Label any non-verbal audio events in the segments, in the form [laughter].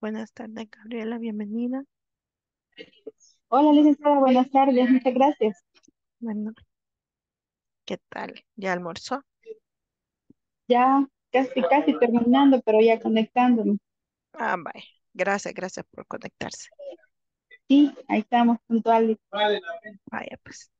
Buenas tardes, Gabriela, bienvenida. Hola, licenciada, buenas tardes, muchas gracias. Bueno, ¿qué tal? ¿Ya almorzó? Ya casi, casi terminando, pero ya conectándome. Ah, bye. Gracias, gracias por conectarse. Sí, ahí estamos puntuales. Vaya, pues.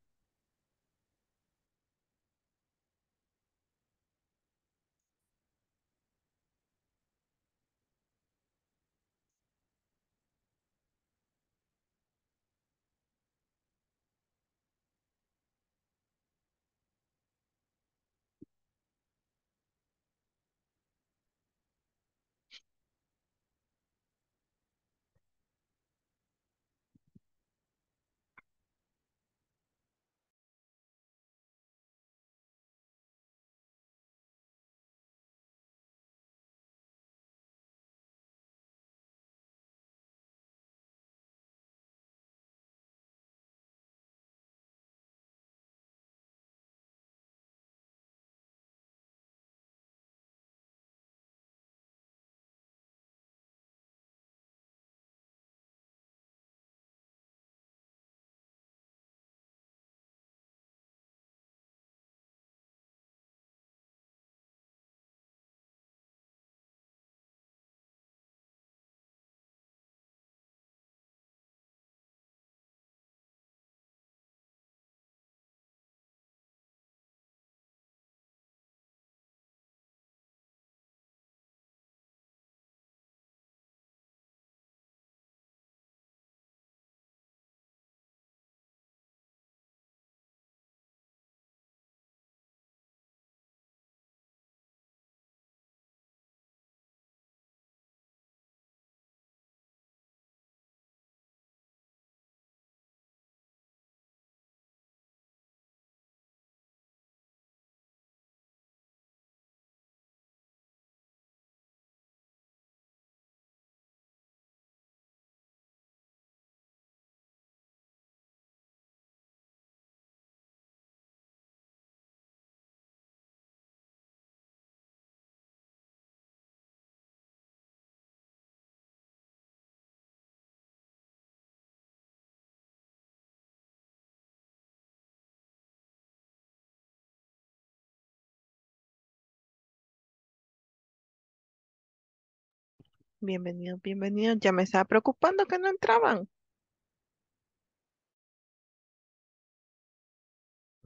Bienvenido, bienvenido. Ya me estaba preocupando que no entraban.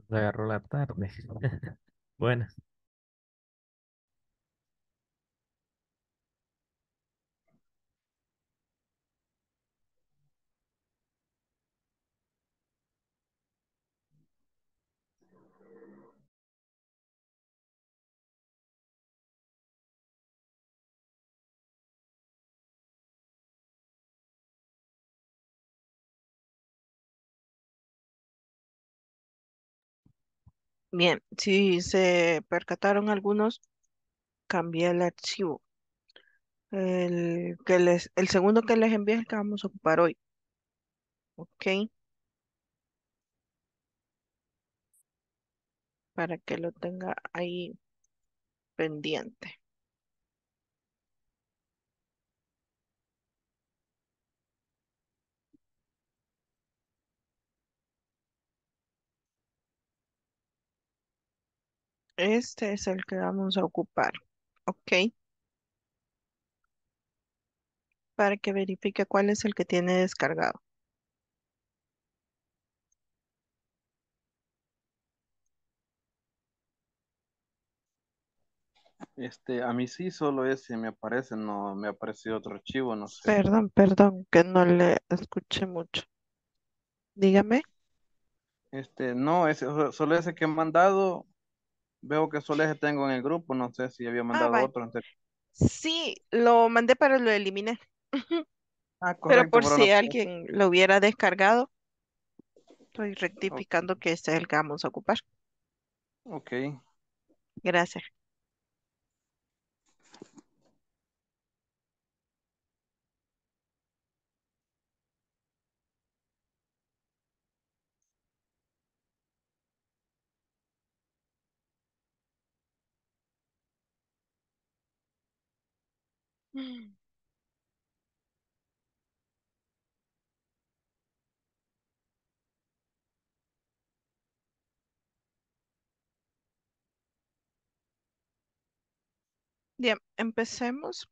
Se agarró la tarde. [laughs] Buenas. Bien, si se percataron algunos, cambié el archivo. El, que les, el segundo que les envié es el que vamos a ocupar hoy. Ok. Para que lo tenga ahí pendiente. Este es el que vamos a ocupar. Ok. Para que verifique cuál es el que tiene descargado. Este, a mí sí solo ese me aparece, no me apareció otro archivo, no sé. Perdón, perdón, que no le escuché mucho. Dígame. Este, no, ese, solo ese que he mandado Veo que Soleje tengo en el grupo, no sé si había ah, mandado otro. Sí, lo mandé, para lo eliminé. [laughs] Ah, pero por si alguien lo hubiera descargado, estoy rectificando que este es el que vamos a ocupar. Ok. Gracias. Mm. Bien, empecemos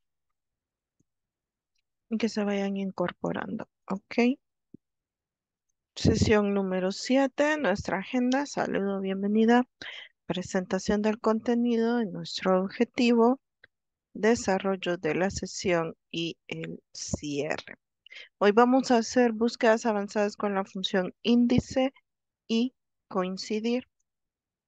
y que se vayan incorporando, ¿ok? Sesión número 7, nuestra agenda, saludo, bienvenida, presentación del contenido, y nuestro objetivo, desarrollo de la sesión y el cierre. Hoy vamos a hacer búsquedas avanzadas con la función índice y coincidir.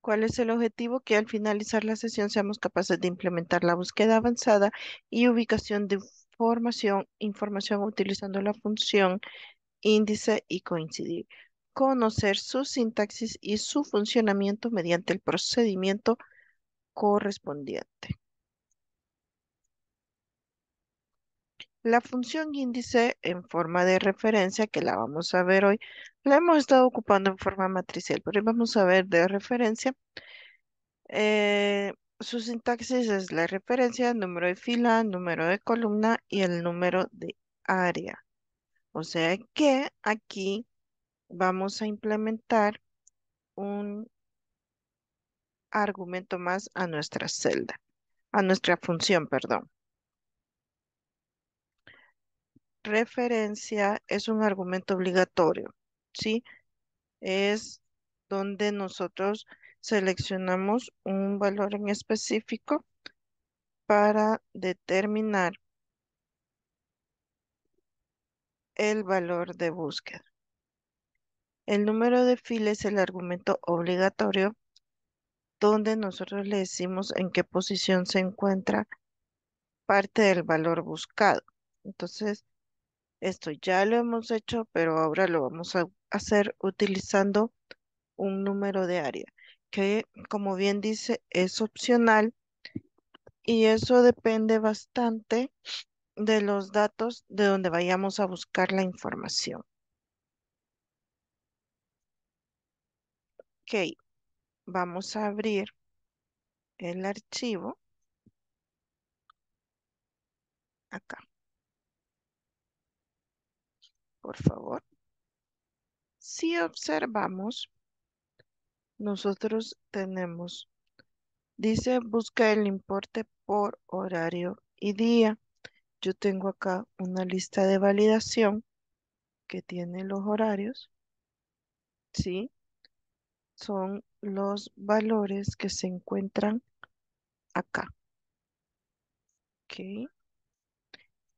¿Cuál es el objetivo? Que al finalizar la sesión seamos capaces de implementar la búsqueda avanzada y ubicación de información, información utilizando la función índice y coincidir. Conocer su sintaxis y su funcionamiento mediante el procedimiento correspondiente. La función índice en forma de referencia, que la vamos a ver hoy, la hemos estado ocupando en forma matricial, pero hoy vamos a ver de referencia. Eh, su sintaxis es la referencia, número de fila, número de columna y el número de área. O sea que aquí vamos a implementar un argumento más a nuestra celda, a nuestra función, perdón referencia es un argumento obligatorio, ¿sí? Es donde nosotros seleccionamos un valor en específico para determinar el valor de búsqueda. El número de fila es el argumento obligatorio donde nosotros le decimos en qué posición se encuentra parte del valor buscado. Entonces, esto ya lo hemos hecho, pero ahora lo vamos a hacer utilizando un número de área, que como bien dice es opcional y eso depende bastante de los datos de donde vayamos a buscar la información. Ok, vamos a abrir el archivo acá por favor. Si observamos, nosotros tenemos, dice busca el importe por horario y día. Yo tengo acá una lista de validación que tiene los horarios. ¿Sí? Son los valores que se encuentran acá.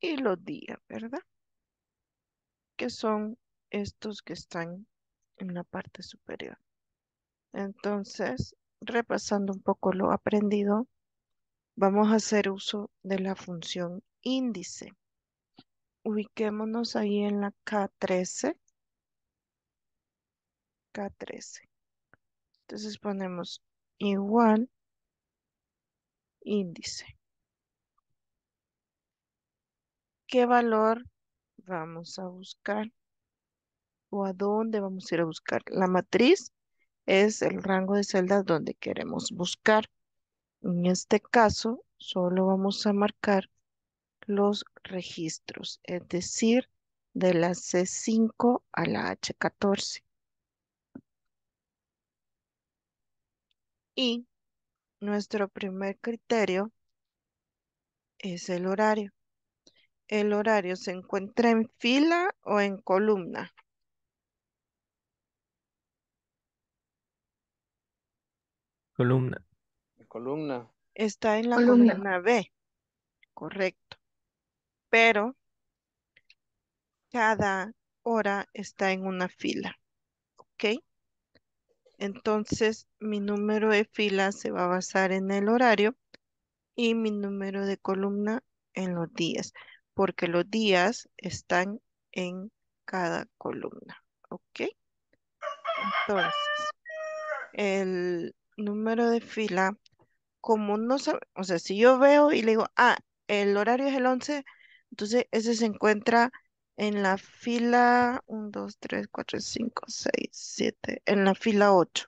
Y los días, ¿verdad? que son estos que están en la parte superior. Entonces, repasando un poco lo aprendido, vamos a hacer uso de la función índice. Ubiquémonos ahí en la K13. K13. Entonces ponemos igual índice. ¿Qué valor vamos a buscar o a dónde vamos a ir a buscar. La matriz es el rango de celdas donde queremos buscar. En este caso, solo vamos a marcar los registros, es decir, de la C5 a la H14. Y nuestro primer criterio es el horario el horario se encuentra en fila o en columna. Columna. Columna. Está en la columna, B. Correcto. Pero cada hora está en una fila. ¿Ok? Entonces, mi número de fila se va a basar en el horario y mi número de columna en los días porque los días están en cada columna. ¿Ok? Entonces, el número de fila, como no sabe, o sea, si yo veo y le digo, ah, el horario es el 11, entonces ese se encuentra en la fila 1, 2, 3, 4, 5, 6, 7, en la fila 8.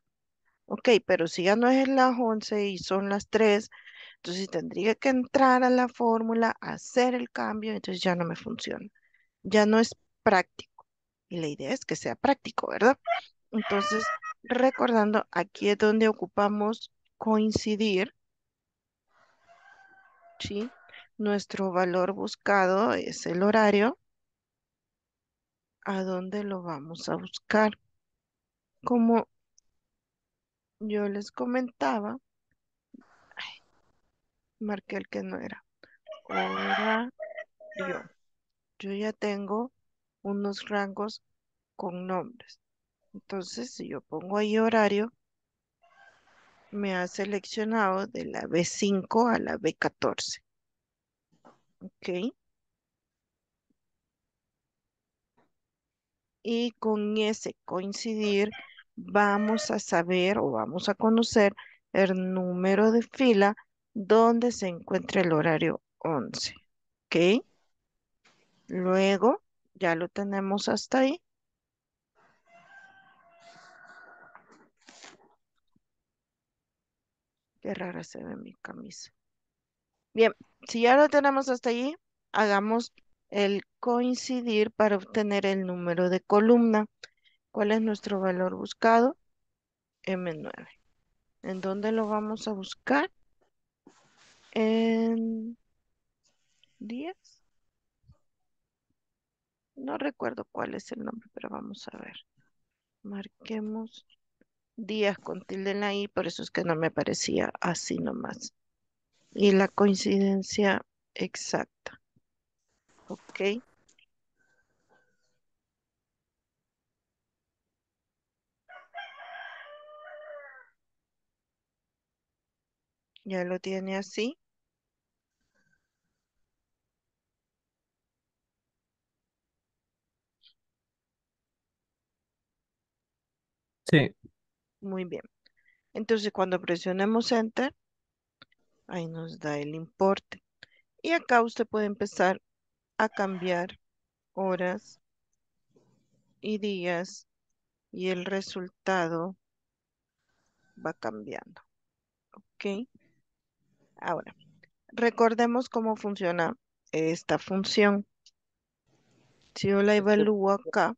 Ok, pero si ya no es en las 11 y son las 3, entonces tendría que entrar a la fórmula, hacer el cambio, entonces ya no me funciona. Ya no es práctico. Y la idea es que sea práctico, ¿verdad? Entonces, recordando, aquí es donde ocupamos coincidir. ¿Sí? Nuestro valor buscado es el horario. ¿A dónde lo vamos a buscar? Como yo les comentaba, marqué el que no era. Ahora yo. Yo ya tengo unos rangos con nombres. Entonces, si yo pongo ahí horario, me ha seleccionado de la B5 a la B14. Ok. Y con ese coincidir, vamos a saber o vamos a conocer el número de fila ¿Dónde se encuentra el horario 11. ¿Ok? Luego, ya lo tenemos hasta ahí. Qué rara se ve mi camisa. Bien, si ya lo tenemos hasta allí, hagamos el coincidir para obtener el número de columna. ¿Cuál es nuestro valor buscado? M9. ¿En dónde lo vamos a buscar? en 10. No recuerdo cuál es el nombre, pero vamos a ver. Marquemos días con tilde en la I, por eso es que no me parecía así nomás. Y la coincidencia exacta. Ok. Ya lo tiene así. Sí. Muy bien. Entonces, cuando presionemos Enter, ahí nos da el importe. Y acá usted puede empezar a cambiar horas y días y el resultado va cambiando. ¿Ok? Ahora, recordemos cómo funciona esta función. Si yo la evalúo acá,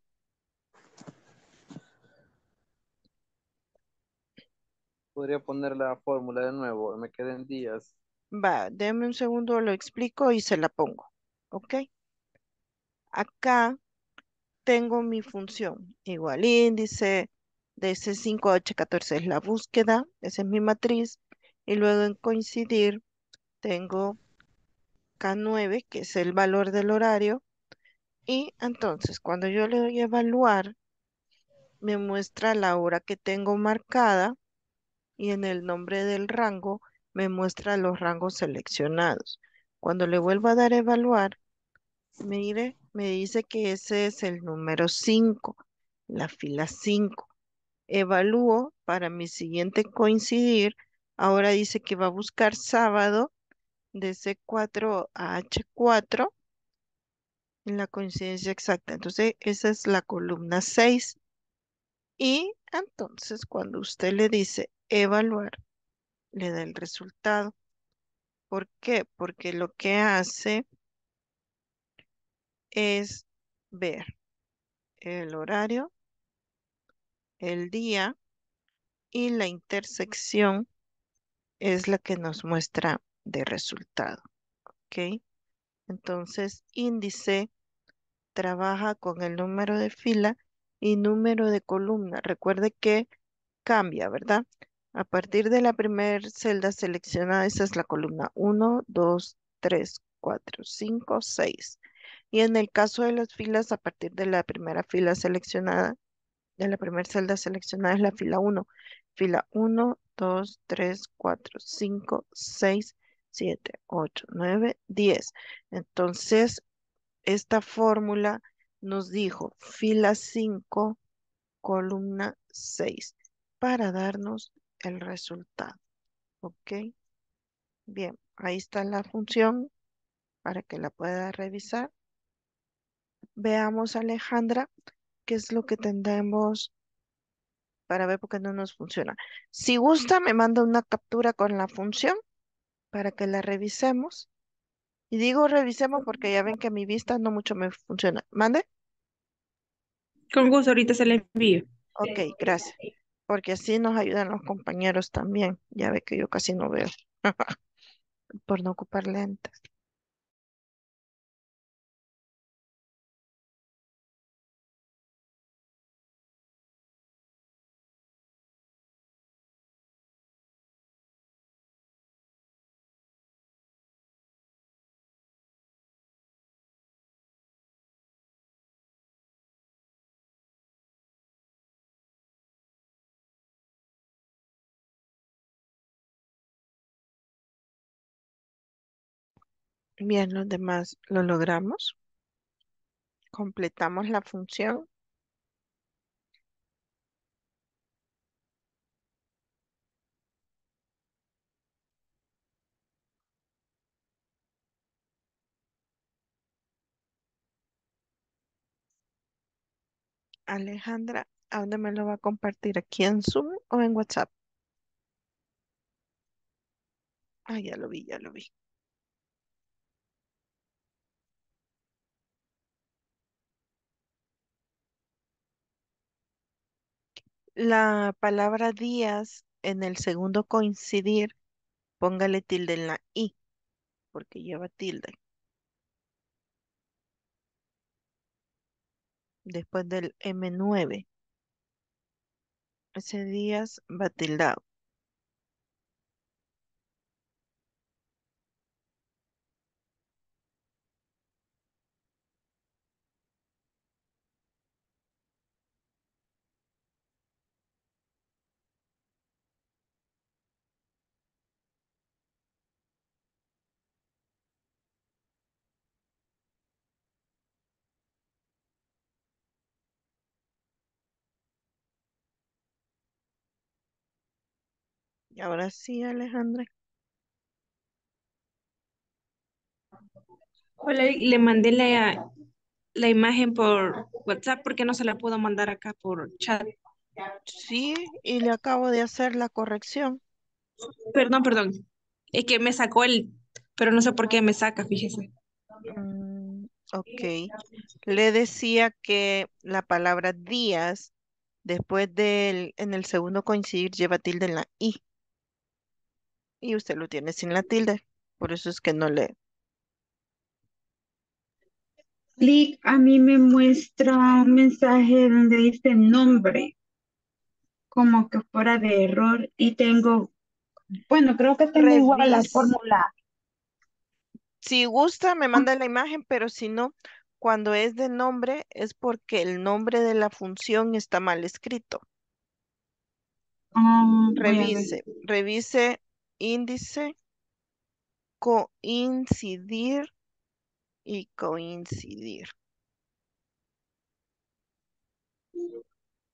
podría poner la fórmula de nuevo, me quedan días. Va, déme un segundo, lo explico y se la pongo, ¿ok? Acá tengo mi función, igual índice, de ese 5 H14 es la búsqueda, esa es mi matriz, y luego en coincidir tengo K9, que es el valor del horario, y entonces cuando yo le doy a evaluar, me muestra la hora que tengo marcada y en el nombre del rango me muestra los rangos seleccionados. Cuando le vuelvo a dar evaluar, mire, me dice que ese es el número 5, la fila 5. Evalúo para mi siguiente coincidir. Ahora dice que va a buscar sábado de C4 a H4 en la coincidencia exacta. Entonces, esa es la columna 6. Y entonces, cuando usted le dice evaluar le da el resultado. ¿Por qué? Porque lo que hace es ver el horario, el día y la intersección es la que nos muestra de resultado. Entonces, índice trabaja con el número de fila y número de columna. Recuerde que cambia, ¿verdad? A partir de la primera celda seleccionada, esa es la columna 1, 2, 3, 4, 5, 6. Y en el caso de las filas, a partir de la primera fila seleccionada, de la primera celda seleccionada es la fila 1. Fila 1, 2, 3, 4, 5, 6, 7, 8, 9, 10. Entonces, esta fórmula nos dijo fila 5, columna 6, para darnos el resultado. ¿Ok? Bien, ahí está la función para que la pueda revisar. Veamos, Alejandra, qué es lo que tendremos para ver por qué no nos funciona. Si gusta, me manda una captura con la función para que la revisemos. Y digo revisemos porque ya ven que a mi vista no mucho me funciona. ¿Mande? Con gusto, ahorita se la envío. Ok, gracias porque así nos ayudan los compañeros también. Ya ve que yo casi no veo [laughs] por no ocupar lentes. Bien, los demás lo logramos. Completamos la función. Alejandra, ¿a dónde me lo va a compartir? ¿Aquí en Zoom o en WhatsApp? Ah, ya lo vi, ya lo vi. La palabra días en el segundo coincidir, póngale tilde en la I, porque lleva tilde. Después del M9. Ese días va tildado. Ahora sí, Alejandra. Hola, le mandé la, la imagen por WhatsApp porque no se la puedo mandar acá por chat. Sí, y le acabo de hacer la corrección. Perdón, perdón. Es que me sacó el, pero no sé por qué me saca, fíjese. Mm, ok. Le decía que la palabra días, después del, en el segundo coincidir, lleva tilde en la I y usted lo tiene sin la tilde. Por eso es que no le... Clic, a mí me muestra un mensaje donde dice nombre, como que fuera de error y tengo, bueno, creo que tengo igual la fórmula. Si gusta, me ah. manda la imagen, pero si no, cuando es de nombre es porque el nombre de la función está mal escrito. Ah, revise, revise índice, coincidir y coincidir.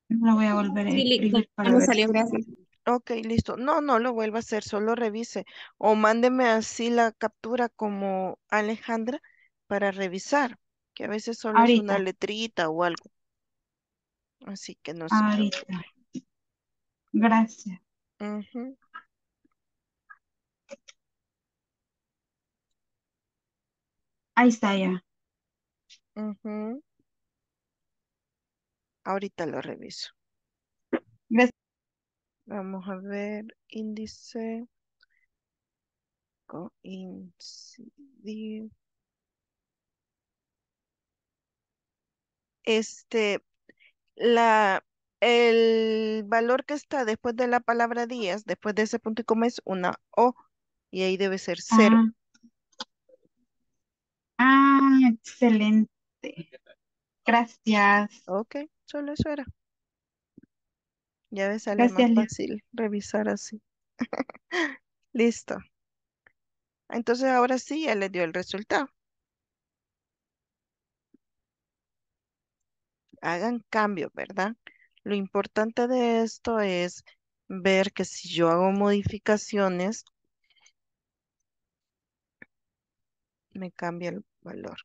No lo voy a volver a sí, Ok, listo. No, no lo vuelva a hacer, solo revise. O mándeme así la captura como Alejandra para revisar, que a veces solo es una letrita o algo. Así que no sé. Gracias. mhm Ahí está ya. Ahorita lo reviso. Vamos a ver índice coincidir. Este, la, el valor que está después de la palabra días, después de ese punto y coma es una O y ahí debe ser cero. Ah. Ah, excelente. Gracias. Ok, solo eso era. Ya ves, sale más fácil revisar así. [laughs] Listo. Entonces ahora sí ya le dio el resultado. Hagan cambio, ¿verdad? Lo importante de esto es ver que si yo hago modificaciones, me cambia el valor.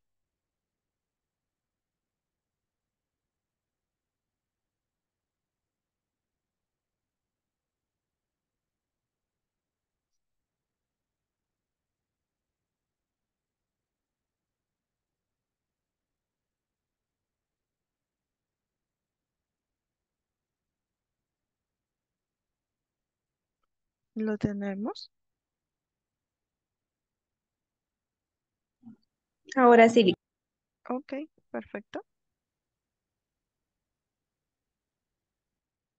¿Lo tenemos? Ahora sí. Ok, perfecto.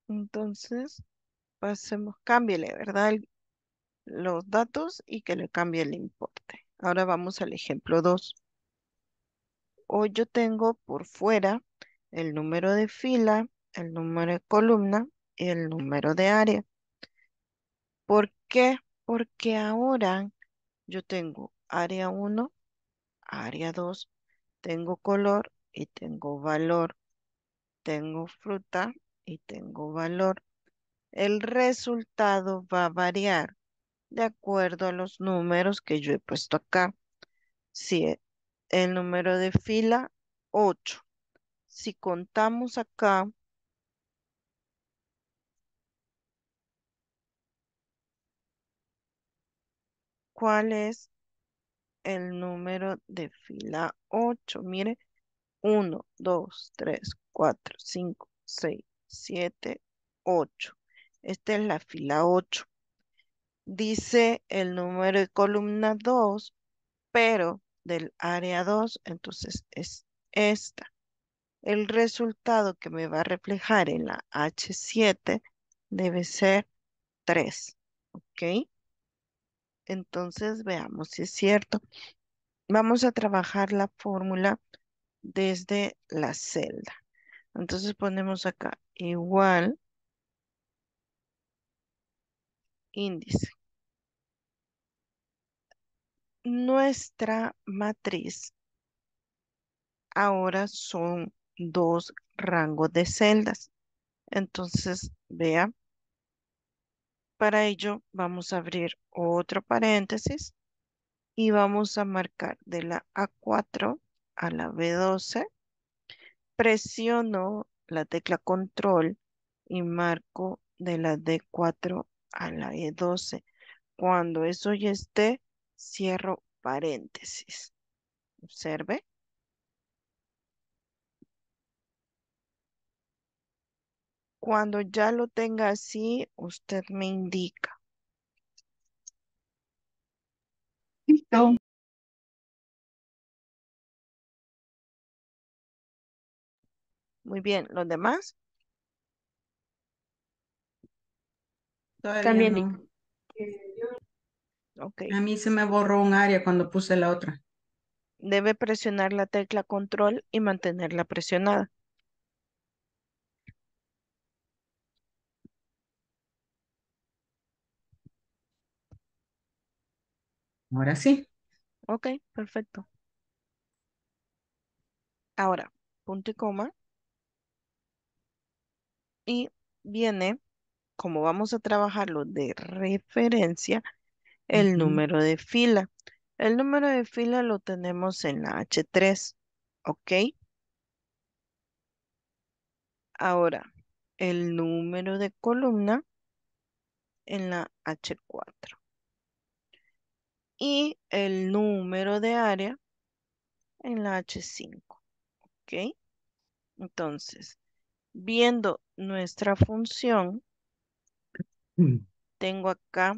Entonces, pasemos, cámbiale, ¿verdad? los datos y que le cambie el importe. Ahora vamos al ejemplo 2. Hoy yo tengo por fuera el número de fila, el número de columna y el número de área. ¿Por qué? Porque ahora yo tengo área 1, área 2, tengo color y tengo valor. Tengo fruta y tengo valor. El resultado va a variar de acuerdo a los números que yo he puesto acá. Si e, el número de fila, 8. Si contamos acá, ¿cuál es el número de fila 8. Mire, 1, 2, 3, 4, 5, 6, 7, 8. Esta es la fila 8. Dice el número de columna 2, pero del área 2, entonces es esta. El resultado que me va a reflejar en la H7 debe ser 3, ¿ok? Entonces, veamos si es cierto. Vamos a trabajar la fórmula desde la celda. Entonces ponemos acá igual índice. Nuestra matriz ahora son dos rangos de celdas. Entonces, vea, para ello vamos a abrir otro paréntesis y vamos a marcar de la A4 a la B12. Presiono la tecla control y marco de la D4 a la E12. Cuando eso ya esté, cierro paréntesis. Observe. Cuando ya lo tenga así, usted me indica. Listo. Muy bien, ¿los demás? A mí se me borró un área cuando puse la otra. Debe presionar la tecla control y mantenerla presionada. Ahora sí. Ok, perfecto. Ahora, punto y coma. Y viene, como vamos a trabajarlo de referencia, el número de fila. El número de fila lo tenemos en la H3, ¿ok? Ahora, el número de columna en la H4 y el número de área en la H5. ¿Ok? Entonces, viendo nuestra función, mm. tengo acá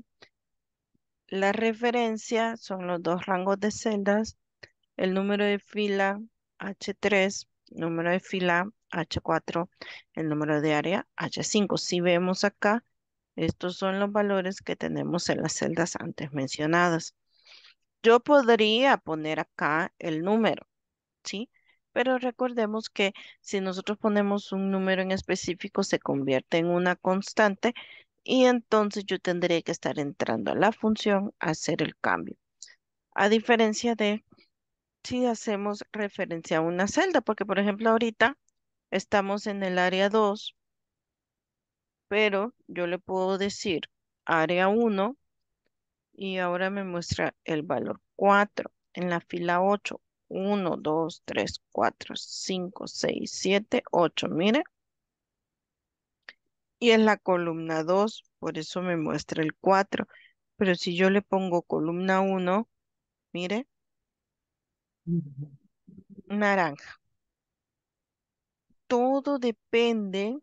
la referencia, son los dos rangos de celdas, el número de fila H3, número de fila H4, el número de área H5. Si vemos acá, estos son los valores que tenemos en las celdas antes mencionadas. Yo podría poner acá el número, ¿sí? Pero recordemos que si nosotros ponemos un número en específico, se convierte en una constante y entonces yo tendría que estar entrando a la función a hacer el cambio. A diferencia de si hacemos referencia a una celda, porque por ejemplo ahorita estamos en el área 2, pero yo le puedo decir área 1 y ahora me muestra el valor 4 en la fila 8. 1, 2, 3, 4, 5, 6, 7, 8. Mire. Y en la columna 2, por eso me muestra el 4. Pero si yo le pongo columna 1, mire. Naranja. Todo depende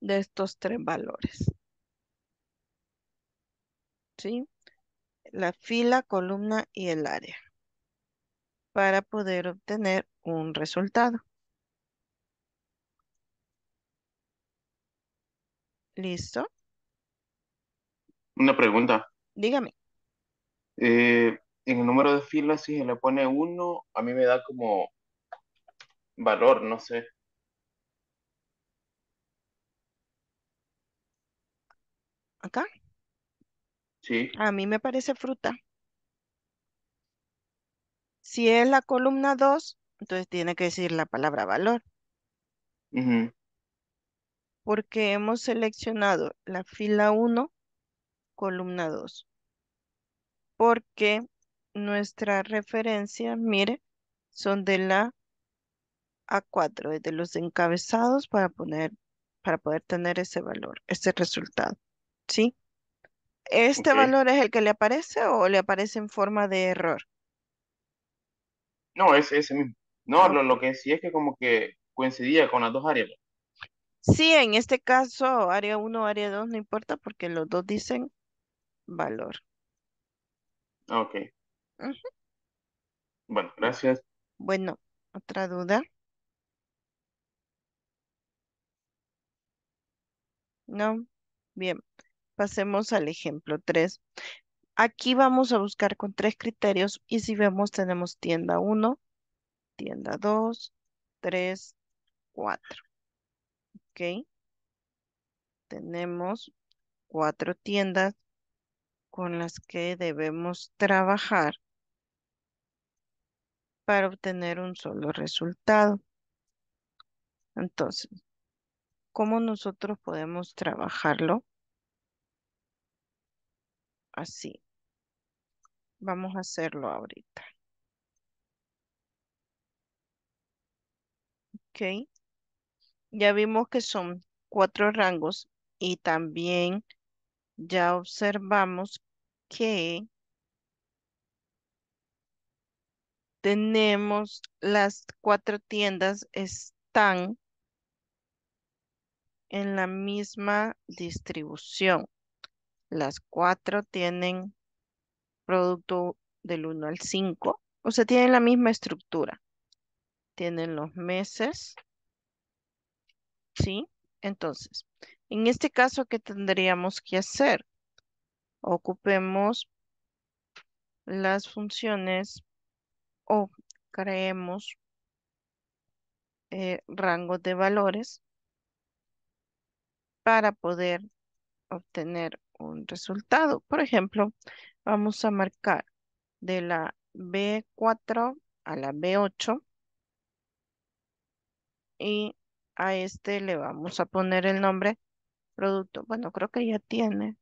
de estos tres valores. La fila, columna y el área para poder obtener un resultado. ¿Listo? Una pregunta. Dígame. Eh, en el número de filas, si se le pone uno, a mí me da como valor, no sé. ¿Acá? Sí. A mí me parece fruta. Si es la columna 2, entonces tiene que decir la palabra valor. Porque hemos seleccionado la fila 1, columna 2. Porque nuestra referencia, mire, son de la A4, de los encabezados para poner, para poder tener ese valor, ese resultado. ¿Sí? ¿Este valor es el que le aparece o le aparece en forma de error? No, es ese mismo. No, lo, lo, que sí es que como que coincidía con las dos áreas. Sí, en este caso, área 1, área 2, no importa porque los dos dicen valor. Ok. Bueno, gracias. Bueno, otra duda. No, bien. Pasemos al ejemplo 3. Aquí vamos a buscar con tres criterios y si vemos tenemos tienda 1, tienda 2, 3, 4. ¿Ok? Tenemos cuatro tiendas con las que debemos trabajar para obtener un solo resultado. Entonces, ¿cómo nosotros podemos trabajarlo? Así. Vamos a hacerlo ahorita. Ok. Ya vimos que son cuatro rangos y también ya observamos que tenemos las cuatro tiendas están en la misma distribución. Las cuatro tienen producto del 1 al 5. O sea, tienen la misma estructura. Tienen los meses. ¿Sí? Entonces, en este caso, ¿qué tendríamos que hacer? Ocupemos las funciones o creemos eh, rangos de valores para poder obtener un resultado. Por ejemplo, vamos a marcar de la B4 a la B8 y a este le vamos a poner el nombre producto. Bueno, creo que ya tiene.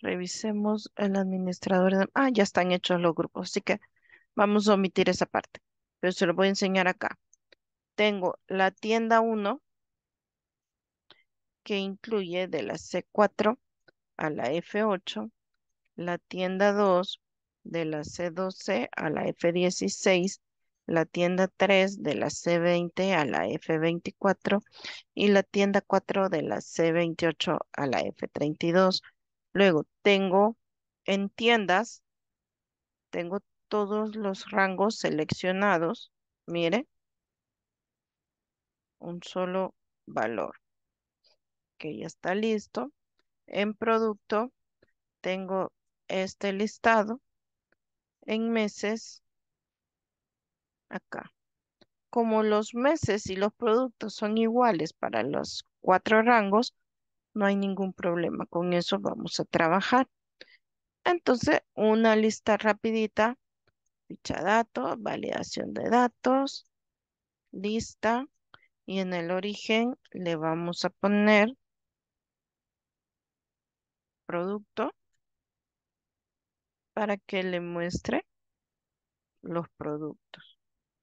Revisemos el administrador. Ah, ya están hechos los grupos, así que vamos a omitir esa parte. Pero se lo voy a enseñar acá. Tengo la tienda 1 que incluye de la C4 a la F8, la tienda 2 de la C12 a la F16, la tienda 3 de la C20 a la F24 y la tienda 4 de la C28 a la F32. Luego tengo en tiendas, tengo todos los rangos seleccionados, mire, un solo valor, que ya está listo. En producto tengo este listado. En meses, acá. Como los meses y los productos son iguales para los cuatro rangos, no hay ningún problema. Con eso vamos a trabajar. Entonces, una lista rapidita. Ficha datos, validación de datos, lista. Y en el origen le vamos a poner producto para que le muestre los productos.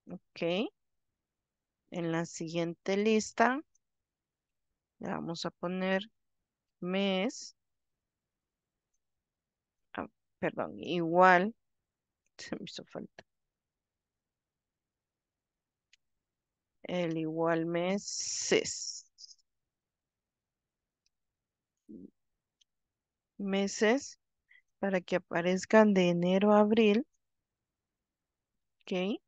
Ok. En la siguiente lista le vamos a poner mes. Ah, perdón, igual. [laughs] Se me hizo falta. El igual meses. meses para que aparezcan de enero a abril. ¿Ok?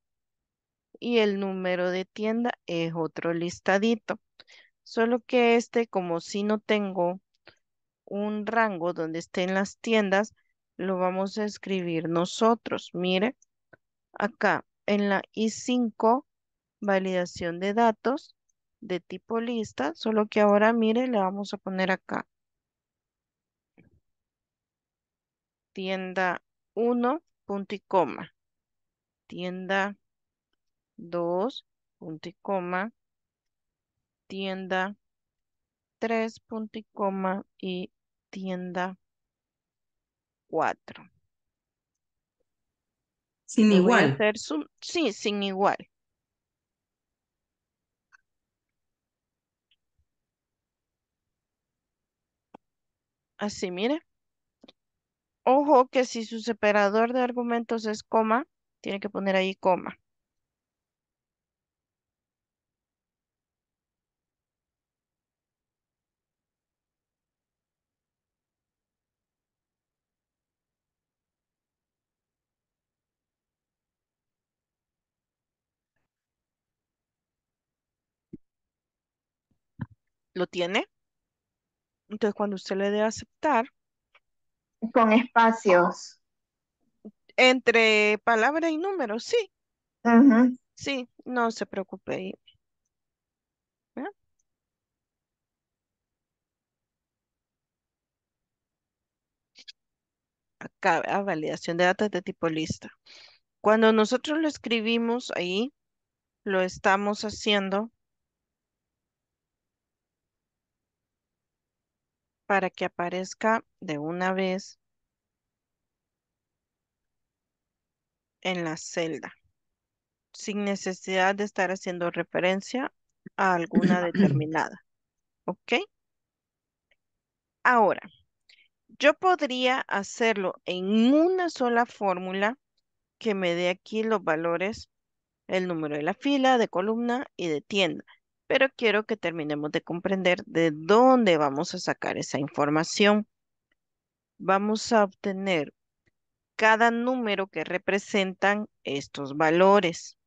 Y el número de tienda es otro listadito. Solo que este, como si no tengo un rango donde estén las tiendas, lo vamos a escribir nosotros. Mire, acá en la I5, validación de datos de tipo lista, solo que ahora mire, le vamos a poner acá tienda 1, punto y coma, tienda 2, punto y coma, tienda 3, punto y coma y tienda 4. Sin igual. sí, sin igual. Así, mire. Ojo que si su separador de argumentos es coma, tiene que poner ahí coma. ¿Lo tiene? Entonces, cuando usted le dé aceptar, con espacios. Entre palabra y número, sí. Sí, no se preocupe. Acá, a ah, validación de datos de tipo lista. Cuando nosotros lo escribimos ahí, lo estamos haciendo para que aparezca de una vez en la celda, sin necesidad de estar haciendo referencia a alguna [clears throat] determinada. ¿Ok? Ahora, yo podría hacerlo en una sola fórmula que me dé aquí los valores, el número de la fila, de columna y de tienda pero quiero que terminemos de comprender de dónde vamos a sacar esa información. Vamos a obtener cada número que representan estos valores.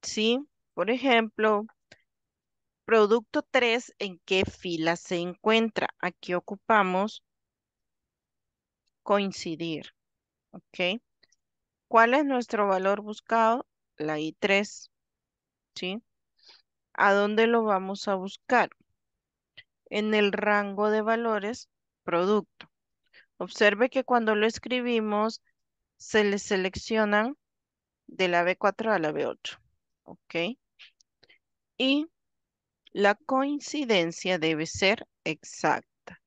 ¿Sí? Por ejemplo, producto 3, ¿en qué fila se encuentra? Aquí ocupamos coincidir. ¿Ok? ¿Cuál es nuestro valor buscado? La I3. ¿Sí? ¿A dónde lo vamos a buscar? En el rango de valores producto. Observe que cuando lo escribimos, se le seleccionan de la B4 a la B8. ¿Ok? Y la coincidencia debe ser exacta.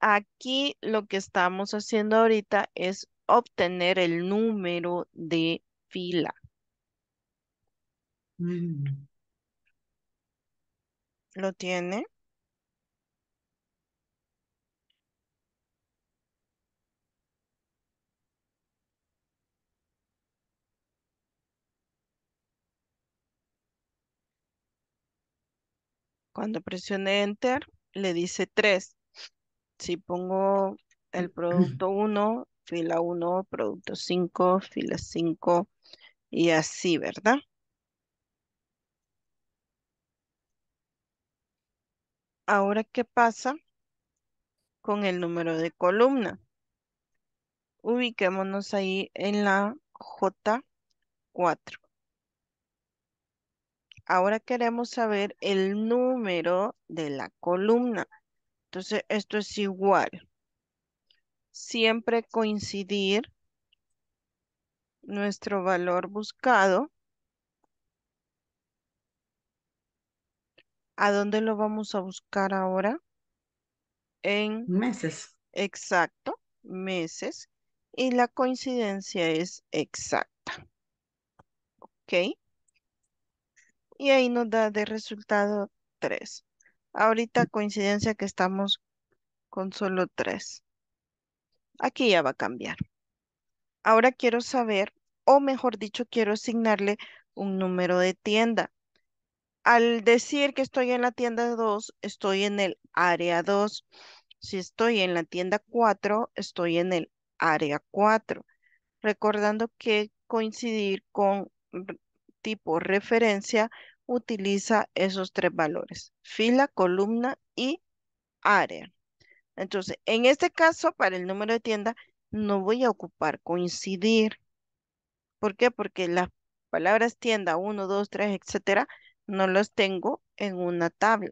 Aquí lo que estamos haciendo ahorita es obtener el número de fila. Mm lo tiene. Cuando presione Enter, le dice 3. Si pongo el [clears throat] producto 1, fila 1, producto 5, fila 5 y así, ¿verdad? Ahora, ¿qué pasa con el número de columna? Ubiquémonos ahí en la J4. Ahora queremos saber el número de la columna. Entonces, esto es igual. Siempre coincidir nuestro valor buscado ¿A dónde lo vamos a buscar ahora? En meses. Exacto, meses. Y la coincidencia es exacta. ¿Ok? Y ahí nos da de resultado 3. Ahorita coincidencia que estamos con solo tres. Aquí ya va a cambiar. Ahora quiero saber, o mejor dicho, quiero asignarle un número de tienda al decir que estoy en la tienda 2, estoy en el área 2. Si estoy en la tienda 4, estoy en el área 4. Recordando que coincidir con tipo referencia utiliza esos tres valores, fila, columna y área. Entonces, en este caso, para el número de tienda, no voy a ocupar coincidir. ¿Por qué? Porque las palabras tienda 1, 2, 3, etcétera, no los tengo en una tabla,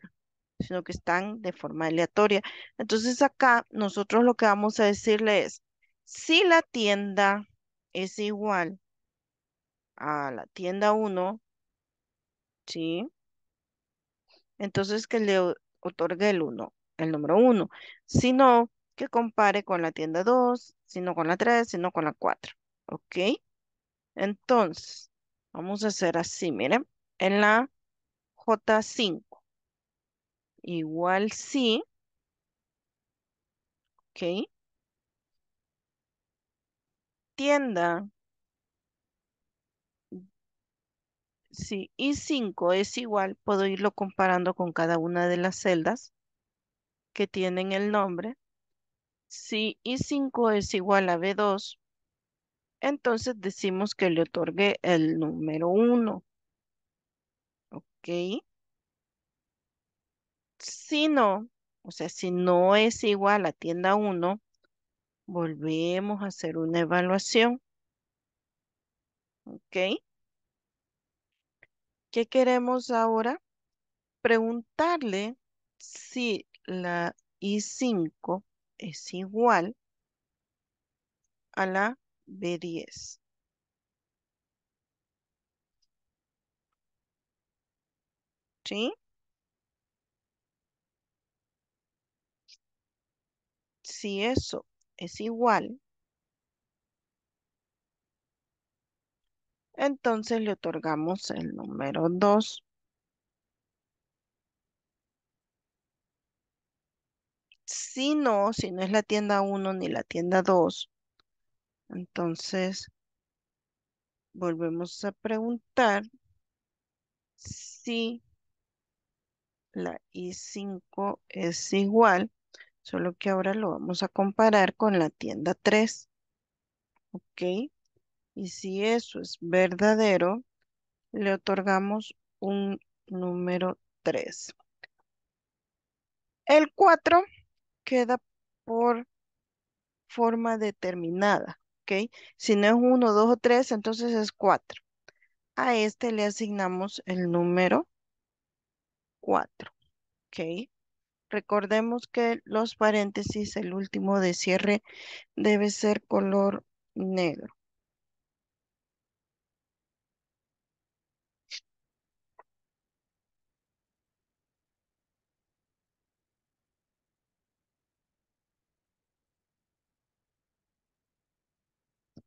sino que están de forma aleatoria. Entonces acá nosotros lo que vamos a decirle es, si la tienda es igual a la tienda 1, ¿sí? Entonces que le otorgue el 1, el número 1. Si no, que compare con la tienda 2, si no con la 3, sino con la 4, ¿ok? Entonces, vamos a hacer así, miren, en la J5. Igual sí. Ok. Tienda. Si i 5 es igual, puedo irlo comparando con cada una de las celdas que tienen el nombre. Si I5 es igual a B2, entonces decimos que le otorgué el número 1. ¿ok? Si no, o sea, si no es igual a tienda 1, volvemos a hacer una evaluación. ¿Ok? ¿Qué queremos ahora? Preguntarle si la I5 es igual a la B10. Si eso es igual, entonces le otorgamos el número 2. Si no, si no es la tienda 1 ni la tienda 2, entonces volvemos a preguntar si la I5 es igual, solo que ahora lo vamos a comparar con la tienda 3. ¿Ok? Y si eso es verdadero, le otorgamos un número 3. El 4 queda por forma determinada. ¿Ok? Si no es 1, 2 o 3, entonces es 4. A este le asignamos el número 4. Ok. Recordemos que los paréntesis, el último de cierre, debe ser color negro.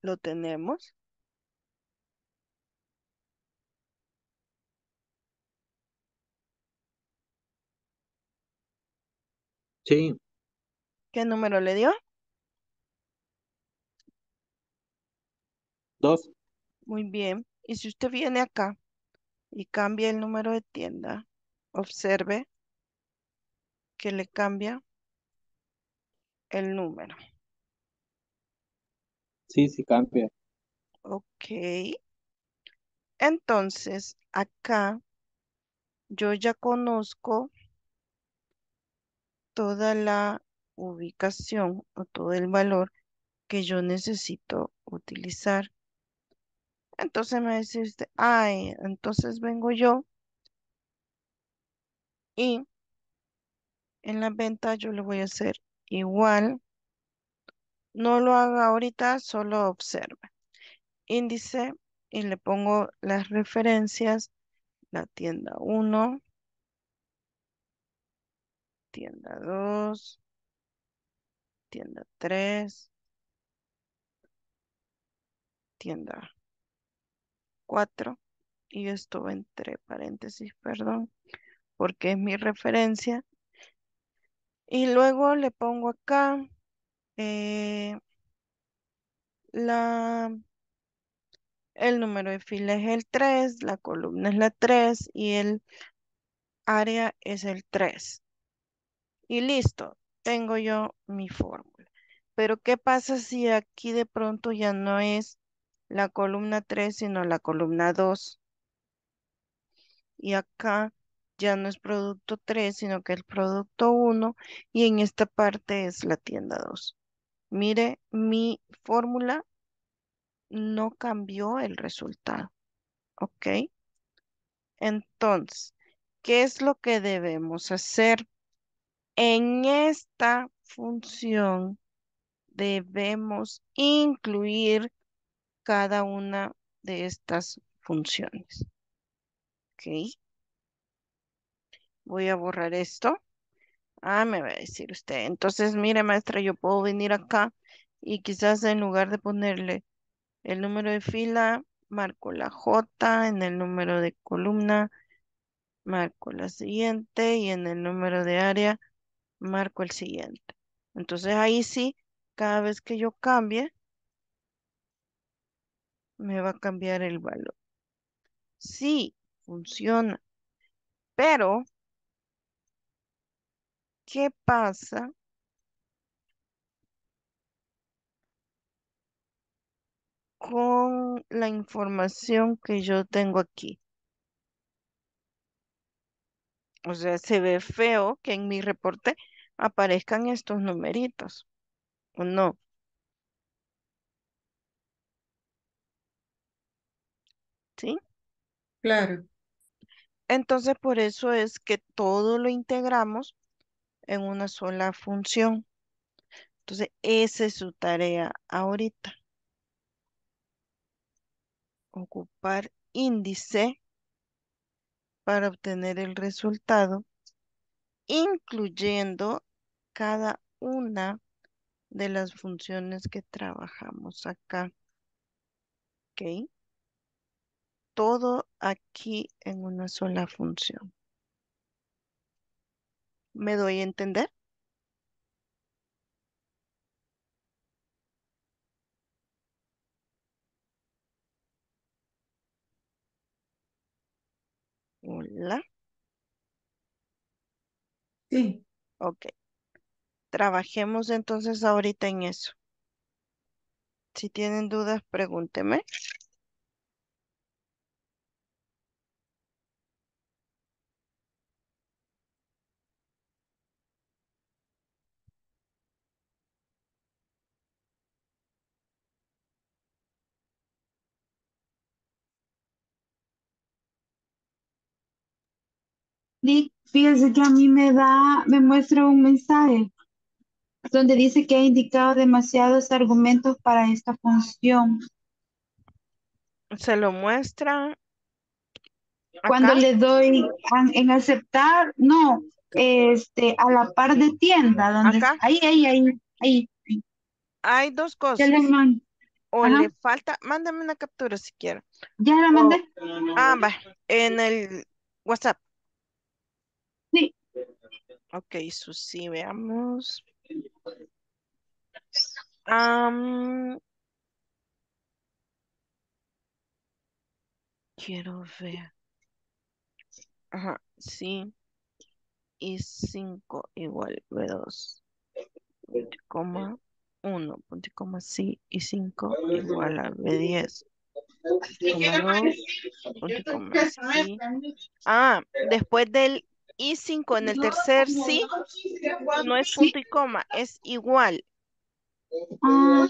Lo tenemos. ¿Qué número le dio? Dos. Muy bien. Y si usted viene acá y cambia el número de tienda, observe que le cambia el número. Sí, sí cambia. Ok. Entonces, acá yo ya conozco toda la ubicación o todo el valor que yo necesito utilizar. Entonces me dice usted, ay, ah, eh, entonces vengo yo y en la venta yo le voy a hacer igual. No lo haga ahorita, solo observa. Índice y le pongo las referencias, la tienda 1, tienda 2, tienda 3, tienda 4, y esto entre paréntesis, perdón, porque es mi referencia. Y luego le pongo acá eh, la, el número de fila es el 3, la columna es la 3 y el área es el 3. Y listo, tengo yo mi fórmula. Pero ¿qué pasa si aquí de pronto ya no es la columna 3, sino la columna 2? Y acá ya no es producto 3, sino que el producto 1. Y en esta parte es la tienda 2. Mire, mi fórmula no cambió el resultado. ¿Ok? Entonces, ¿qué es lo que debemos hacer? En esta función debemos incluir cada una de estas funciones. Ok. Voy a borrar esto. Ah, me va a decir usted. Entonces, mire, maestra, yo puedo venir acá y quizás en lugar de ponerle el número de fila, marco la J, en el número de columna, marco la siguiente y en el número de área, marco el siguiente. Entonces ahí sí, cada vez que yo cambie, me va a cambiar el valor. Sí, funciona. Pero, ¿qué pasa? con la información que yo tengo aquí. O sea, se ve feo que en mi reporte aparezcan estos numeritos, ¿o no? ¿Sí? Claro. Entonces, por eso es que todo lo integramos en una sola función. Entonces, esa es su tarea ahorita. Ocupar índice para obtener el resultado, incluyendo cada una de las funciones que trabajamos acá. ¿Ok? Todo aquí en una sola función. ¿Me doy a entender? Hola. Sí. Ok. Trabajemos entonces ahorita en eso. Si tienen dudas, pregúnteme. Fíjense que a mí me da, me muestra un mensaje donde dice que ha indicado demasiados argumentos para esta función. Se lo muestra. Cuando le doy en aceptar, no, este, a la par de tienda, donde ahí, ahí, ahí, ahí. Hay dos cosas. o le falta, mándame una captura si quiere. Ya la mandé. ah, va, en el WhatsApp. Sí. Ok, Susi, veamos. Um, quiero ver. Ajá, sí. Y 5 igual B2. 1, punto coma sí. Y 5 igual a B10. Ah, después del y 5 en el tercer sí no es punto y coma, es igual. Ah,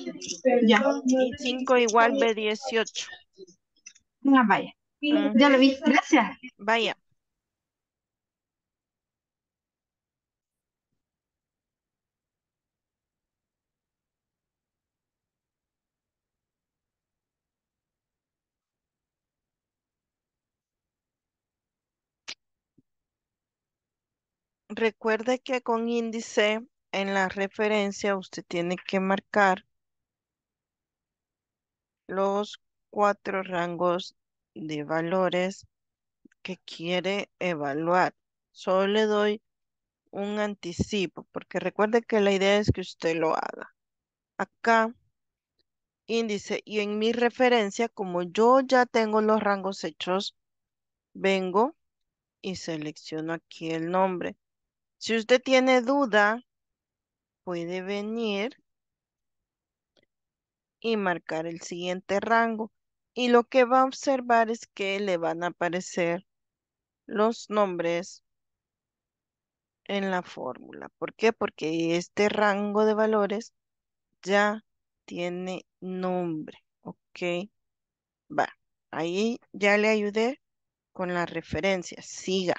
ya. Y 5 igual B18. Ah, vaya. Ya lo vi. Gracias. Vaya. Recuerde que con índice en la referencia usted tiene que marcar los cuatro rangos de valores que quiere evaluar. Solo le doy un anticipo, porque recuerde que la idea es que usted lo haga. Acá, índice, y en mi referencia, como yo ya tengo los rangos hechos, vengo y selecciono aquí el nombre. Si usted tiene duda, puede venir y marcar el siguiente rango. Y lo que va a observar es que le van a aparecer los nombres en la fórmula. ¿Por qué? Porque este rango de valores ya tiene nombre. ¿Ok? Va. Ahí ya le ayudé con la referencia. Siga.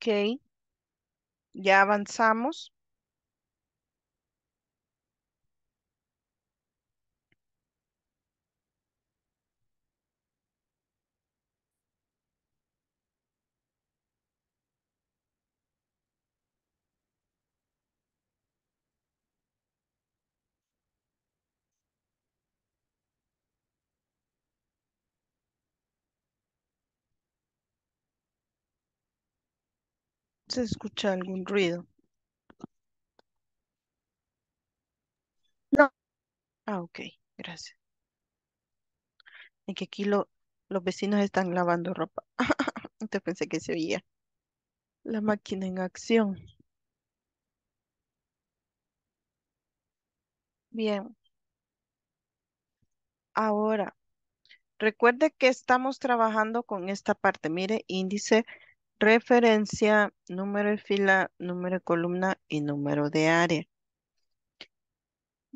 Ok, ya avanzamos. escucha algún ruido. No. Ah, ok, gracias. Es que aquí los vecinos están lavando ropa. Entonces [laughs] pensé que se veía la máquina en acción. Bien. Ahora, recuerde que estamos trabajando con esta parte. Mire, índice referencia, número de fila, número de columna y número de área.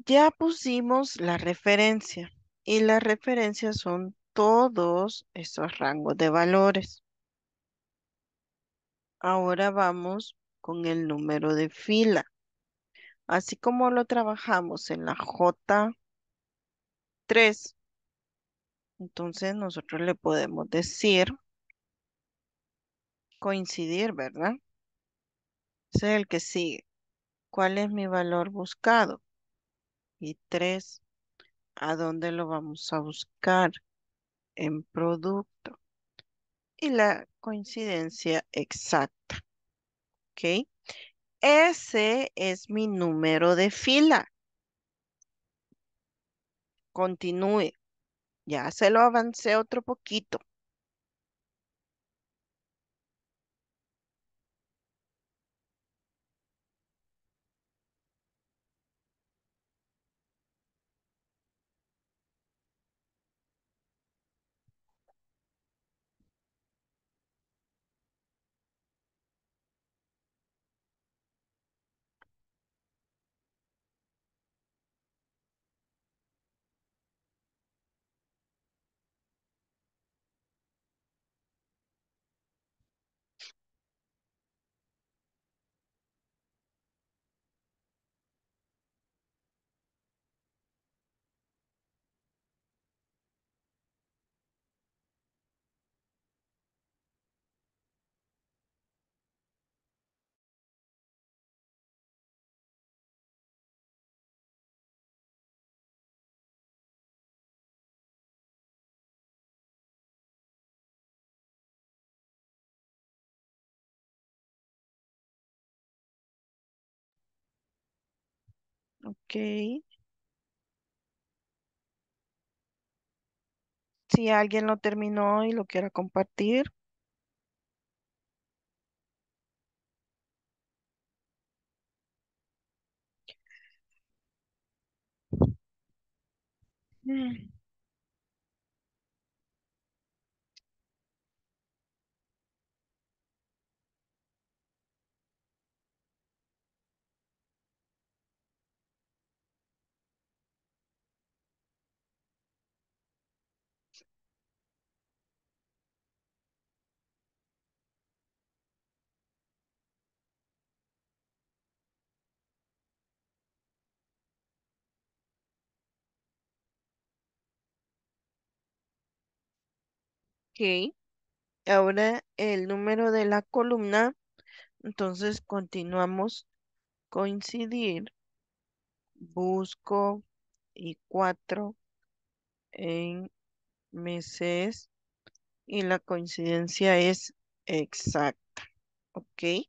Ya pusimos la referencia y las referencias son todos esos rangos de valores. Ahora vamos con el número de fila. Así como lo trabajamos en la J3, entonces nosotros le podemos decir coincidir, ¿verdad? Ese es el que sigue. ¿Cuál es mi valor buscado? Y tres, ¿a dónde lo vamos a buscar? En producto. Y la coincidencia exacta. ¿Ok? Ese es mi número de fila. Continúe. Ya se lo avancé otro poquito. Okay. Si alguien lo terminó y lo quiera compartir. Mm. Ahora el número de la columna. Entonces continuamos coincidir. Busco y 4 en meses y la coincidencia es exacta. ¿Ok?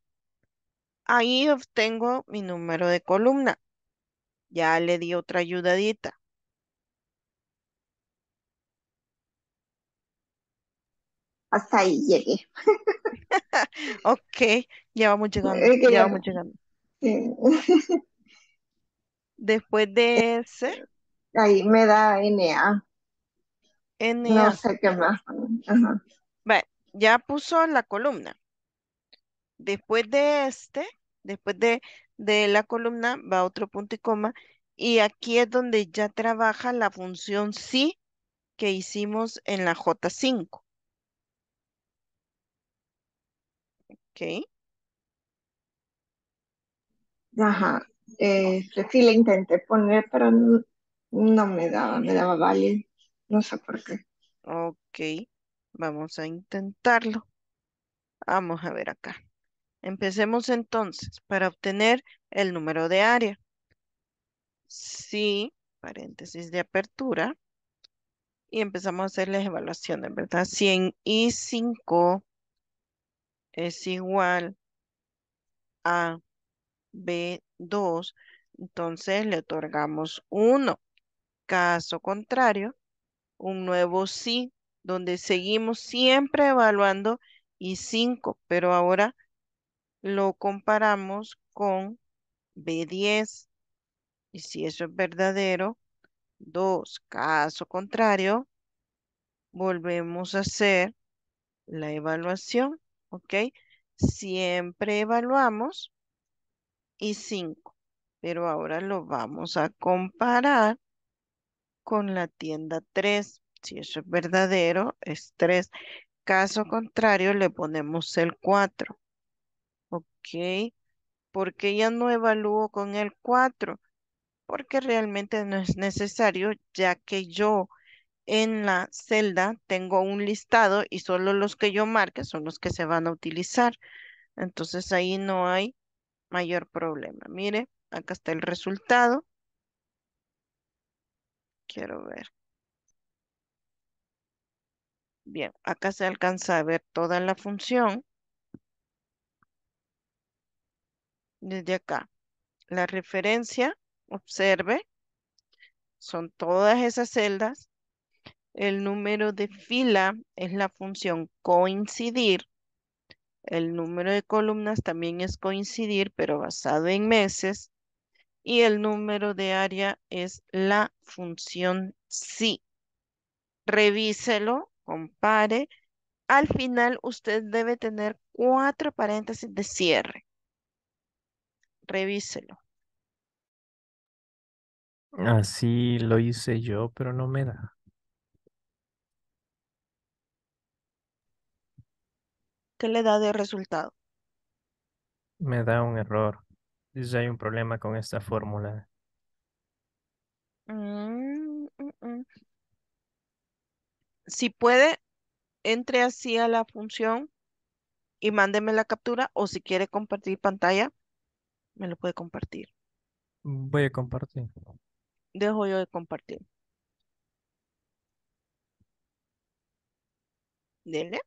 Ahí obtengo mi número de columna. Ya le di otra ayudadita. hasta ahí llegué. [laughs] ok, ya vamos llegando, ya, vamos llegando. [laughs] Después de ese. Ahí me da NA. NA. No sé qué más. Bueno, ya puso la columna. Después de este, después de, de la columna va otro punto y coma. Y aquí es donde ya trabaja la función sí que hicimos en la J5. Ok. Ajá. Este, sí le intenté poner, pero no, me daba, me daba valid. No sé por qué. Ok. Vamos a intentarlo. Vamos a ver acá. Empecemos entonces para obtener el número de área. Sí, paréntesis de apertura. Y empezamos a hacer las evaluaciones, ¿verdad? 100 y 5 es igual a B2, entonces le otorgamos 1. Caso contrario, un nuevo sí, donde seguimos siempre evaluando y 5, pero ahora lo comparamos con B10. Y si eso es verdadero, 2. Caso contrario, volvemos a hacer la evaluación ¿ok? Siempre evaluamos y 5, pero ahora lo vamos a comparar con la tienda 3. Si eso es verdadero, es 3. Caso contrario, le ponemos el 4. ¿Ok? ¿por qué ya no evalúo con el 4? Porque realmente no es necesario, ya que yo en la celda tengo un listado y solo los que yo marque son los que se van a utilizar. Entonces ahí no hay mayor problema. Mire, acá está el resultado. Quiero ver. Bien, acá se alcanza a ver toda la función. Desde acá, la referencia, observe, son todas esas celdas el número de fila es la función coincidir. El número de columnas también es coincidir, pero basado en meses. Y el número de área es la función sí. Revíselo, compare. Al final usted debe tener cuatro paréntesis de cierre. Revíselo. Así lo hice yo, pero no me da. le da de resultado? Me da un error. Dice, hay un problema con esta fórmula. Mm, mm, mm. Si puede, entre así a la función y mándeme la captura o si quiere compartir pantalla, me lo puede compartir. Voy a compartir. Dejo yo de compartir. Dele.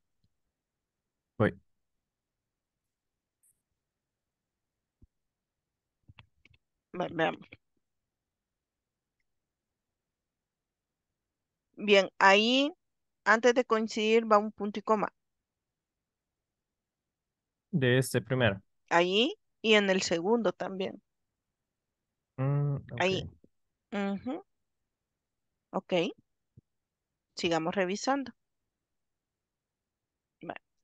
Veamos Bien, ahí antes de coincidir va un punto y coma. De este primero. Ahí y en el segundo también. Mm, ahí. Ok. Sigamos revisando.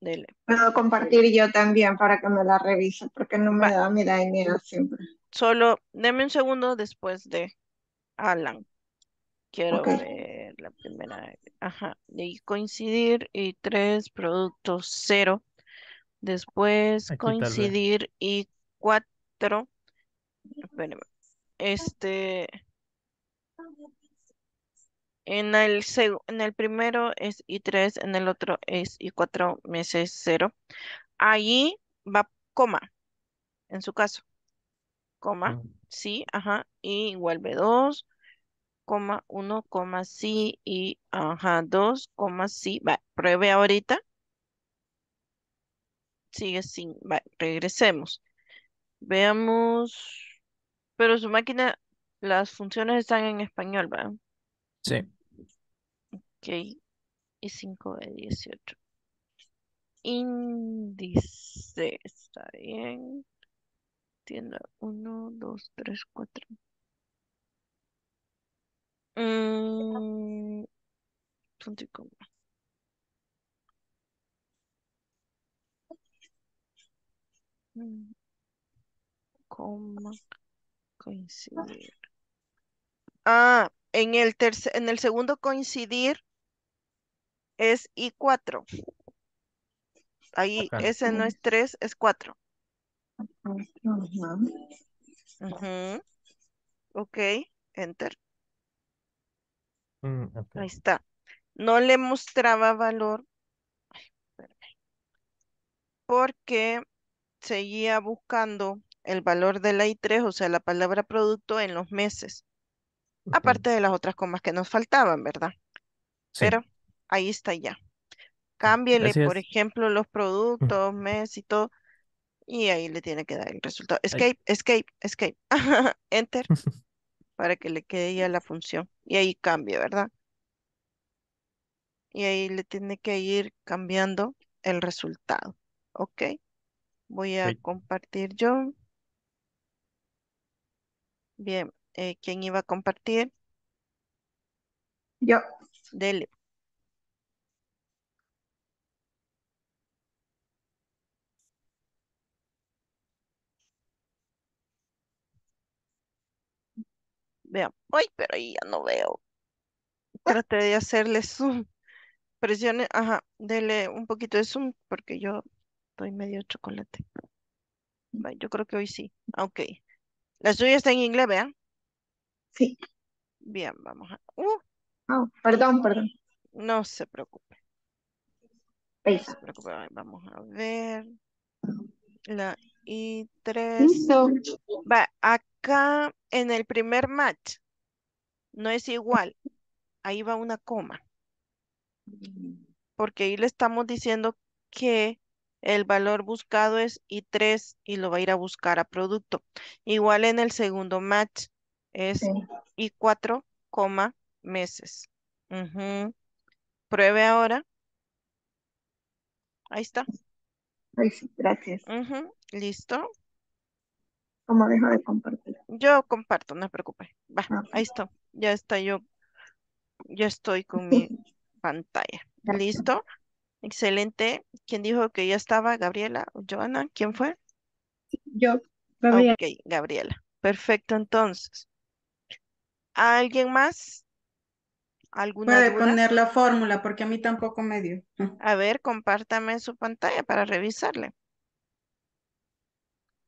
dele. Puedo compartir yo también para que me la revisen porque no me da mi idea siempre. Solo, déme un segundo después de Alan. Quiero ver la primera. Ajá, y coincidir y tres, productos cero. Después coincidir y cuatro. Este. En el, en el primero es y tres, en el otro es y cuatro meses cero. Ahí va coma, en su caso coma, sí, ajá, y vuelve 2, coma 1, coma sí, y ajá, 2, coma sí, va, pruebe ahorita. Sigue sin, va, regresemos. Veamos, pero su máquina, las funciones están en español, ¿verdad? Sí. Ok, y 5 de 18. Índice, está bien tienda. Uno, 2 3 4 Mm, punto y coma. Mm. coma. Coincidir. Ah, en el en el segundo coincidir es I4. Ahí, ese no es 3, es 4. Ok, enter. Mm, ahí está. No le mostraba valor porque seguía buscando el valor de la I3, o sea, la palabra producto en los meses. Aparte de las otras comas que nos faltaban, ¿verdad? Pero ahí está ya. Mm, Cámbiele, por ejemplo, los mm. productos, mes y todo y ahí le tiene que dar el resultado. Escape, escape, escape. [laughs] Enter [laughs] para que le quede ya la función. Y ahí cambia, ¿verdad? Y ahí le tiene que ir cambiando el resultado. ¿Ok? Voy a compartir yo. Bien, eh, ¿quién iba a compartir? Yo. Dele. Vean, ay, pero ahí ya no veo. Ah. Traté de hacerle zoom. Presione, ajá, dele un poquito de zoom porque yo estoy medio chocolate. Mm. Yo creo que hoy sí. Ah, ok. La suya está en inglés, vean. Sí. Bien, vamos a... Uh. Ah, perdón, perdón. No se preocupe. No se preocupe. Vamos a ver. La y tres. Va, acá en el primer match no es igual. Ahí va una coma. Porque ahí le estamos diciendo que el valor buscado es I3 y lo va a ir a buscar a producto. Igual en el segundo match es I4, meses. Pruebe ahora. Ahí está gracias. ¿Listo? ¿Cómo deja de compartir. Yo comparto, no se preocupe. Va, ah, ahí está. Ya está yo. Ya estoy con mi [laughs] pantalla. ¿Listo? Excelente. ¿Quién dijo que ya estaba? ¿Gabriela o Joana? ¿Quién fue? Yo, Ok, Gabriela. Perfecto, entonces. ¿Alguien más? ¿Alguna Puede poner la fórmula porque a mí tampoco me dio. A ver, compártame su pantalla para revisarle.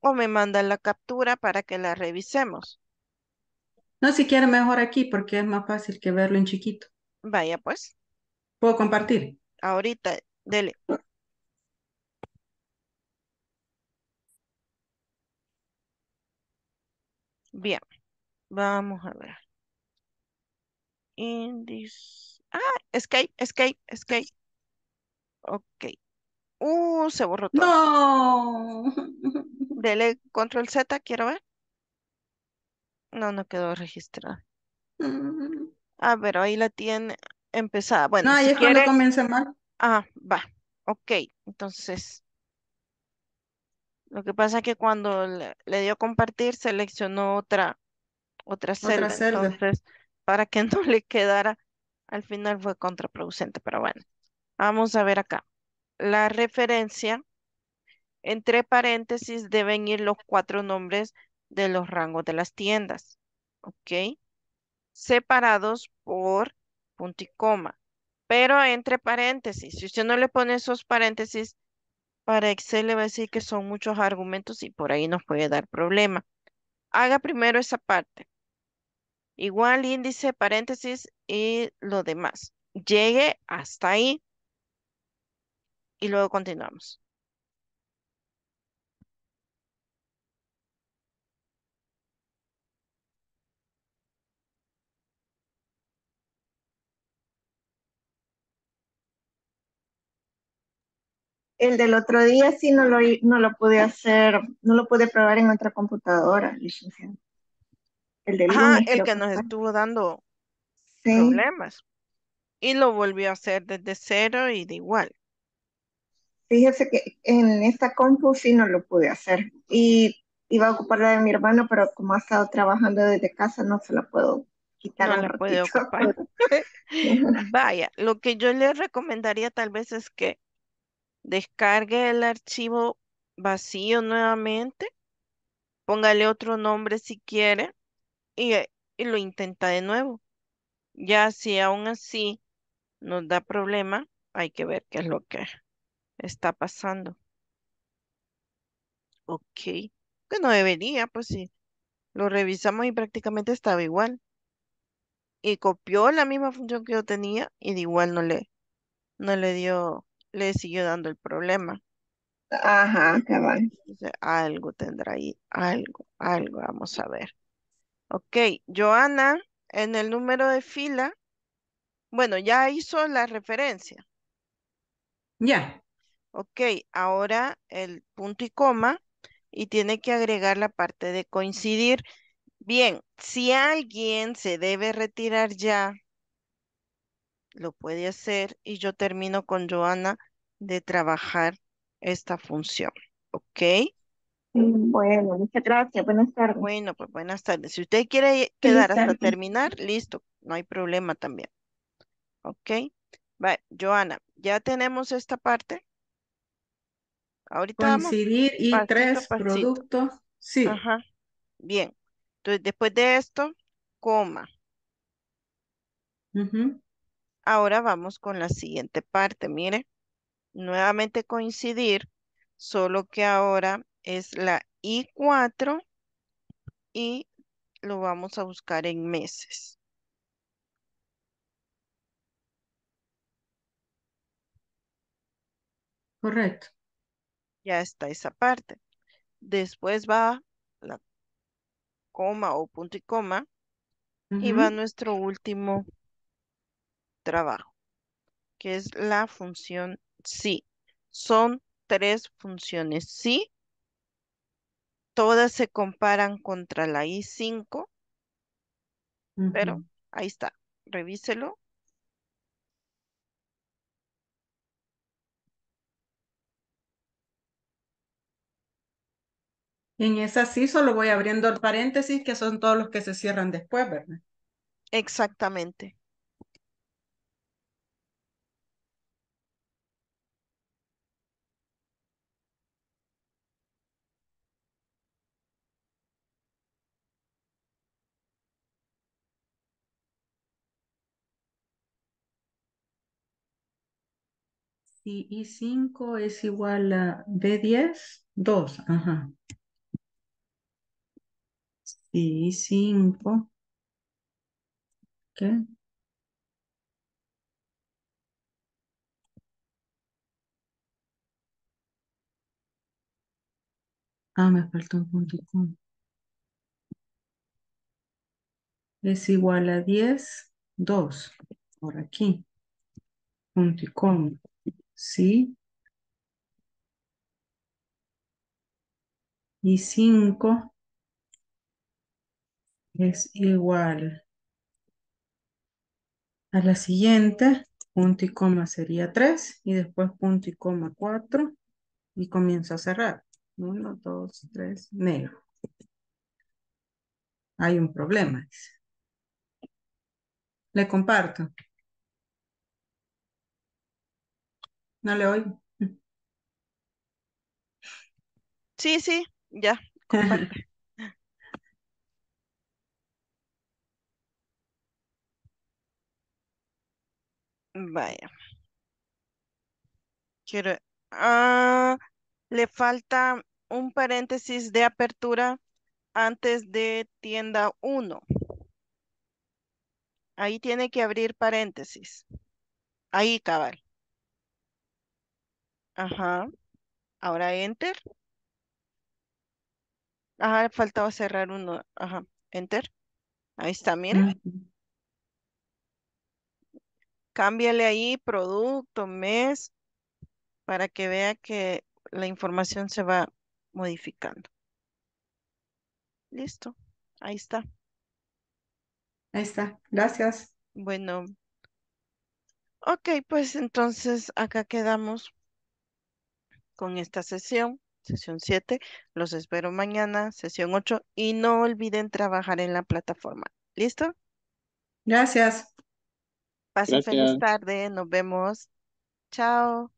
O me manda la captura para que la revisemos. No, si quiere mejor aquí porque es más fácil que verlo en chiquito. Vaya pues. ¿Puedo compartir? Ahorita, dele. Bien, vamos a ver this... Ah, escape, escape, escape. Ok. Uh, se borró todo. No. [laughs] Dele control Z, quiero ver. No, no quedó registrado Ah, pero ahí la tiene empezada. Bueno, no, mal. Ah, va. Ok, entonces. Lo que pasa es que cuando le, dio compartir, seleccionó otra, otra celda. Otra celda. Entonces, para que [laughs] no le quedara, al final fue contraproducente, pero bueno, vamos a ver acá. La referencia, entre paréntesis deben ir los cuatro nombres de los rangos de las tiendas, ¿ok? Separados por punto y coma, pero entre paréntesis, si usted no le pone esos paréntesis, para Excel le va a decir que son muchos argumentos y por ahí nos puede dar problema. Haga primero esa parte igual índice, paréntesis y lo demás. Llegue hasta ahí y luego continuamos. El del otro día sí no lo, no lo pude hacer, no lo pude probar en otra computadora, licenciado. El del Ajá, el que nos estuvo dando problemas. Y lo volvió a hacer desde cero y de igual. Fíjese que en esta compu sí no lo pude hacer. Y iba a ocuparla de mi hermano, pero como ha estado trabajando desde casa, no se la puedo quitar. No la puede ocupar. [laughs] [laughs] Vaya, lo que yo le recomendaría tal vez es que descargue el archivo vacío nuevamente, póngale otro nombre si quiere eh, y, lo intenta de nuevo. Ya si aún así nos da problema, hay que ver qué es lo que está pasando. Ok, que no debería, pues sí. Lo revisamos y prácticamente estaba igual. Y copió la misma función que yo tenía y de igual no le, no le dio, le siguió dando el problema. Ajá, cabal. Entonces, algo tendrá ahí, algo, algo, vamos a ver. Ok, Joana, en el número de fila, bueno, ya hizo la referencia. Ya. Ok, ahora el punto y coma y tiene que agregar la parte de coincidir. Bien, si alguien se debe retirar ya, lo puede hacer y yo termino con Joana de trabajar esta función. ¿Ok? Mm. Bueno, muchas gracias. Buenas tardes. Bueno, pues buenas tardes. Si usted quiere quedar hasta terminar, listo, no hay problema también. Ok. Va, Joana, ya tenemos esta parte. Ahorita Coincidir y tres productos. Sí. Ajá. Bien. Entonces, después de esto, coma. Ahora vamos con la siguiente parte. Mire, nuevamente coincidir, solo que ahora es la I4 y lo vamos a buscar en meses. Correcto. Ya está esa parte. Después va la coma o punto y coma y va nuestro último trabajo, que es la función sí. Son tres funciones sí todas se comparan contra la I5, pero ahí está, revíselo. En esa sí solo voy abriendo el paréntesis, que son todos los que se cierran después, ¿verdad? Exactamente. Si I5 es igual a B10, 2, ajá. Si I5, ok. Ah, me faltó un puntito. Es igual a 10, 2, por aquí. Punticón. ¿sí? Y 5 es igual a la siguiente, punto y coma sería 3 y después punto y coma 4 y comienzo a cerrar. 1, 2, 3, negro. Hay un problema. Le comparto. No le oigo. Sí, sí, ya, [laughs] Vaya. Quiero. Ah, le falta un paréntesis de apertura antes de tienda 1. Ahí tiene que abrir paréntesis. Ahí, cabal. Ajá. Ahora enter. Ajá, faltaba cerrar uno. Ajá, enter. Ahí está, mira. Cámbiale ahí producto, mes, para que vea que la información se va modificando. Listo, ahí está. Ahí está, gracias. Bueno. Ok, pues entonces acá quedamos con esta sesión, sesión 7. Los espero mañana, sesión 8. Y no olviden trabajar en la plataforma. ¿Listo? Gracias. Pasen feliz tarde. Nos vemos. Chao.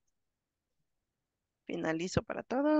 Finalizo para todos.